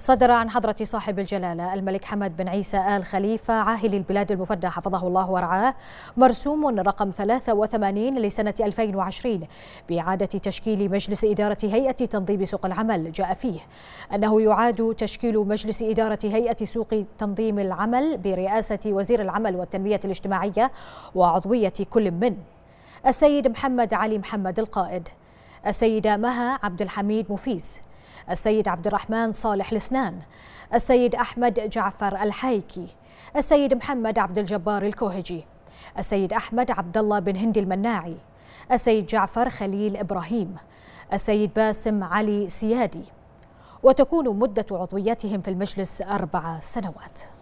صدر عن حضرة صاحب الجلالة الملك حمد بن عيسى آل خليفة عاهل البلاد المفدى حفظه الله ورعاه مرسوم رقم 83 لسنة 2020 بإعادة تشكيل مجلس إدارة هيئة تنظيم سوق العمل جاء فيه أنه يعاد تشكيل مجلس إدارة هيئة سوق تنظيم العمل برئاسة وزير العمل والتنمية الاجتماعية وعضوية كل من السيد محمد علي محمد القائد السيدة مها عبد الحميد مفيس السيد عبد الرحمن صالح لسنان السيد أحمد جعفر الحيكي السيد محمد عبد الجبار الكوهجي السيد أحمد عبد الله بن هندي المناعي السيد جعفر خليل إبراهيم السيد باسم علي سيادي وتكون مدة عضويتهم في المجلس أربع سنوات